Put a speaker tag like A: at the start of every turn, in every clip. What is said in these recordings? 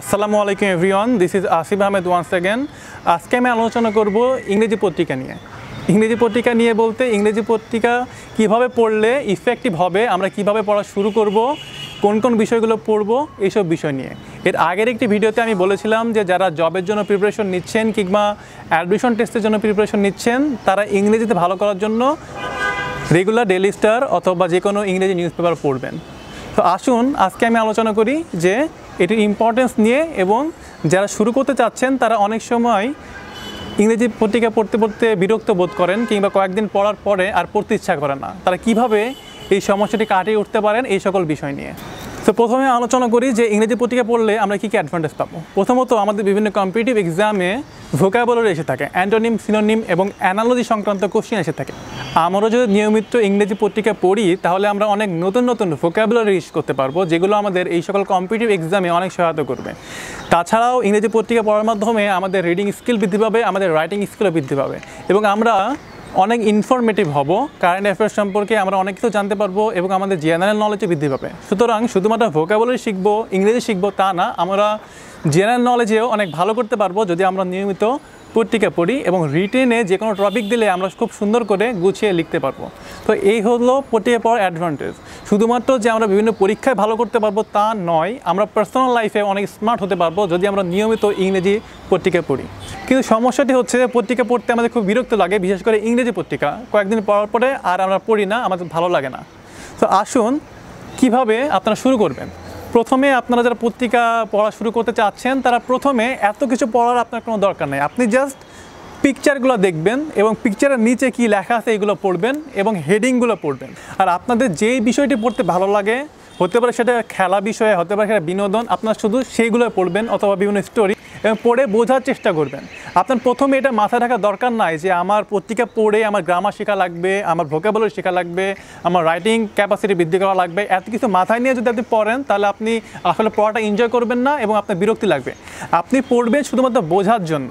A: আসসালামু আলাইকুম everyone this is Asif Ahmed once again আজকে আমি আলোচনা করব ইংরেজি পত্রিকা নিয়ে ইংরেজি পত্রিকা নিয়ে বলতে ইংরেজি পত্রিকা কিভাবে পড়লে ইফেক্টিভ হবে আমরা কিভাবে পড়া শুরু করব কোন কোন বিষয়গুলো পড়ব এইসব বিষয় নিয়ে এর আগের একটি ভিডিওতে আমি বলেছিলাম যে যারা জবের জন্য প্রিপারেশন নিচ্ছেন কিংবা অ্যাডমিশন টেস্টের জন্য প্রিপারেশন নিচ্ছেন তারা ইংরেজিতে ভালো করার জন্য রেগুলার ডেলি স্টার অথবা যে কোনো ইংরেজি নিউজ পেপার পড়বেন তো আসুন আজকে আমি আলোচনা করি যে এটির ইম্পর্টেন্স নিয়ে এবং যারা শুরু করতে চাচ্ছেন তারা অনেক সময় ইংরেজি পত্রিকা পড়তে পড়তে বিরক্ত বোধ করেন কিংবা কয়েকদিন পড়ার পরে আর পড়তে ইচ্ছা করে না তারা কিভাবে এই সমস্যাটি কাটিয়ে উঠতে পারেন এই সকল বিষয় নিয়ে তো প্রথমে আলোচনা করি যে ইংরেজি পত্রিকা পড়লে আমরা কী কী অ্যাডভান্টেজ পাবো প্রথমত আমাদের বিভিন্ন কম্পিটিটিভ এক্সামে ভোকাবুলারি এসে থাকে অ্যান্টোনিম সিনোনিম এবং অ্যানালজি সংক্রান্ত কোশ্চেন এসে থাকে আমরা যদি নিয়মিত ইংরেজি পত্রিকা পড়ি তাহলে আমরা অনেক নতুন নতুন ভোকাবুলারি ইউজ করতে পারবো যেগুলো আমাদের এই সকল কম্পিটিভ এক্সামে অনেক সহায়তা করবে তাছাড়াও ইংরেজি পত্রিকা পড়ার মাধ্যমে আমাদের রিডিং স্কিল বৃদ্ধি পাবে আমাদের রাইটিং স্কিলও বৃদ্ধি পাবে এবং আমরা অনেক ইনফরমেটিভ হব কারেন্ট অ্যাফেয়ার্স সম্পর্কে আমরা অনেক কিছু জানতে পারবো এবং আমাদের জেনারেল নলেজও বৃদ্ধি পাবে সুতরাং শুধুমাত্র ভোকাবুলারি শিখবো ইংরেজি শিখবো তা না আমরা জেনারেল নলেজেও অনেক ভালো করতে পারবো যদি আমরা নিয়মিত পত্রিকা পড়ি এবং রিটেনে যে কোনো টপিক দিলে আমরা খুব সুন্দর করে গুছিয়ে লিখতে পারবো তো এই হলো পত্রিকা পড়ার অ্যাডভান্টেজ শুধুমাত্র যে আমরা বিভিন্ন পরীক্ষায় ভালো করতে পারবো তা নয় আমরা পার্সোনাল লাইফে অনেক স্মার্ট হতে পারবো যদি আমরা নিয়মিত ইংরেজি পত্রিকা পড়ি কিন্তু সমস্যাটি হচ্ছে পত্রিকা পড়তে আমাদের খুব বিরক্ত লাগে বিশেষ করে ইংরেজি পত্রিকা কয়েকদিন পড়ার পরে আর আমরা পড়ি না আমাদের ভালো লাগে না তো আসুন কিভাবে আপনারা শুরু করবেন প্রথমে আপনারা যারা পত্রিকা পড়া শুরু করতে চাচ্ছেন তারা প্রথমে এত কিছু পড়ার আপনার কোনো দরকার নেই আপনি জাস্ট পিকচারগুলো দেখবেন এবং পিকচারের নিচে কি লেখা আছে এগুলো পড়বেন এবং হেডিংগুলো পড়বেন আর আপনাদের যেই বিষয়টি পড়তে ভালো লাগে হতে পারে সেটা খেলা বিষয়ে হতে পারে সেটা বিনোদন আপনার শুধু সেইগুলো পড়বেন অথবা বিভিন্ন স্টোরি এবং পড়ে বোঝার চেষ্টা করবেন আপনার প্রথমে এটা মাথায় রাখা দরকার নাই যে আমার পত্রিকা পড়ে আমার গ্রামার শেখা লাগবে আমার ভোকাবুলারি শেখা লাগবে আমার রাইটিং ক্যাপাসিটি বৃদ্ধি করা লাগবে এত কিছু মাথায় নিয়ে যদি আপনি পড়েন তাহলে আপনি আসলে পড়াটা এনজয় করবেন না এবং আপনার বিরক্তি লাগবে আপনি পড়বেন শুধুমাত্র বোঝার জন্য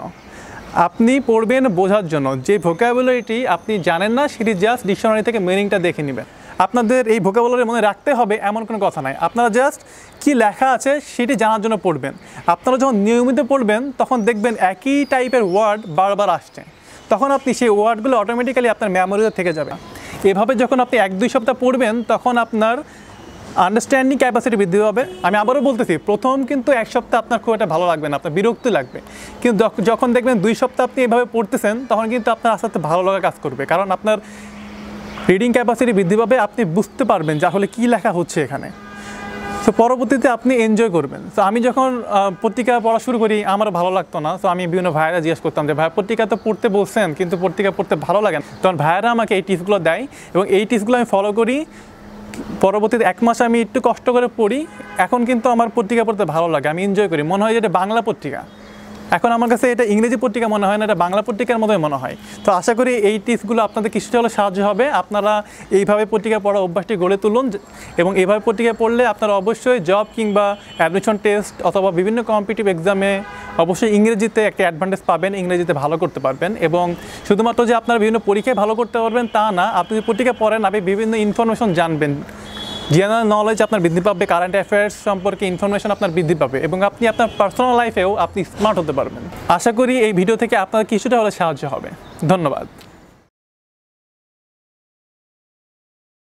A: আপনি পড়বেন বোঝার জন্য যে ভোকাবুলারিটি আপনি জানেন না সেটি জাস্ট ডিকশনারি থেকে মিনিংটা দেখে নেবেন আপনাদের এই ভোকাবুলারি মনে রাখতে হবে এমন কোনো কথা নাই আপনারা জাস্ট কি লেখা আছে সেটি জানার জন্য পড়বেন আপনারা যখন নিয়মিত পড়বেন তখন দেখবেন একই টাইপের ওয়ার্ড বারবার আসছে তখন আপনি সেই ওয়ার্ডগুলো অটোমেটিক্যালি আপনার মেমোরিতে থেকে যাবে এভাবে যখন আপনি এক দুই সপ্তাহ পড়বেন তখন আপনার আন্ডারস্ট্যান্ডিং ক্যাপাসিটি বৃদ্ধি পাবে আমি আবারও বলতেছি প্রথম কিন্তু এক সপ্তাহ আপনার খুব একটা ভালো লাগবে না আপনার বিরক্ত লাগবে কিন্তু যখন দেখবেন দুই সপ্তাহ আপনি এভাবে পড়তেছেন তখন কিন্তু আপনার আস্তে আস্তে ভালো লাগা কাজ করবে কারণ আপনার রিডিং ক্যাপাসিটি বৃদ্ধি পাবে আপনি বুঝতে পারবেন যে আসলে কী লেখা হচ্ছে এখানে তো পরবর্তীতে আপনি এনজয় করবেন তো আমি যখন পত্রিকা পড়া শুরু করি আমার ভালো লাগতো না তো আমি বিভিন্ন ভাইয়েরা জিজ্ঞেস করতাম যে ভাই পত্রিকা তো পড়তে বলছেন কিন্তু পত্রিকা পড়তে ভালো লাগে না তখন ভাইয়েরা আমাকে এই টিপসগুলো দেয় এবং এই টিপসগুলো আমি ফলো করি পরবর্তীতে এক মাস আমি একটু কষ্ট করে পড়ি এখন কিন্তু আমার পত্রিকা পড়তে ভালো লাগে আমি এনজয় করি মনে হয় যে এটা বাংলা পত্রিকা এখন আমার কাছে এটা ইংরেজি পত্রিকা মনে হয় না এটা বাংলা পত্রিকার মতোই মনে হয় তো আশা করি এই টিপসগুলো আপনাদের কিছুটা হলে সাহায্য হবে আপনারা এইভাবে পত্রিকা পড়া অভ্যাসটি গড়ে তুলুন এবং এইভাবে পত্রিকা পড়লে আপনারা অবশ্যই জব কিংবা অ্যাডমিশন টেস্ট অথবা বিভিন্ন কম্পিটিভ এক্সামে অবশ্যই ইংরেজিতে একটা অ্যাডভান্টেজ পাবেন ইংরেজিতে ভালো করতে পারবেন এবং শুধুমাত্র যে আপনারা বিভিন্ন পরীক্ষায় ভালো করতে পারবেন তা না আপনি যদি পত্রিকা পড়েন আপনি বিভিন্ন ইনফরমেশন জানবেন জেনারেল নলেজ আপনার বৃদ্ধি পাবে কারেন্ট অ্যাফেয়ার্স সম্পর্কে ইনফরমেশন আপনার বৃদ্ধি পাবে এবং আপনি আপনার পার্সোনাল লাইফেও আপনি স্মার্ট হতে পারবেন আশা করি এই ভিডিও থেকে আপনার কিছুটা হলে সাহায্য হবে ধন্যবাদ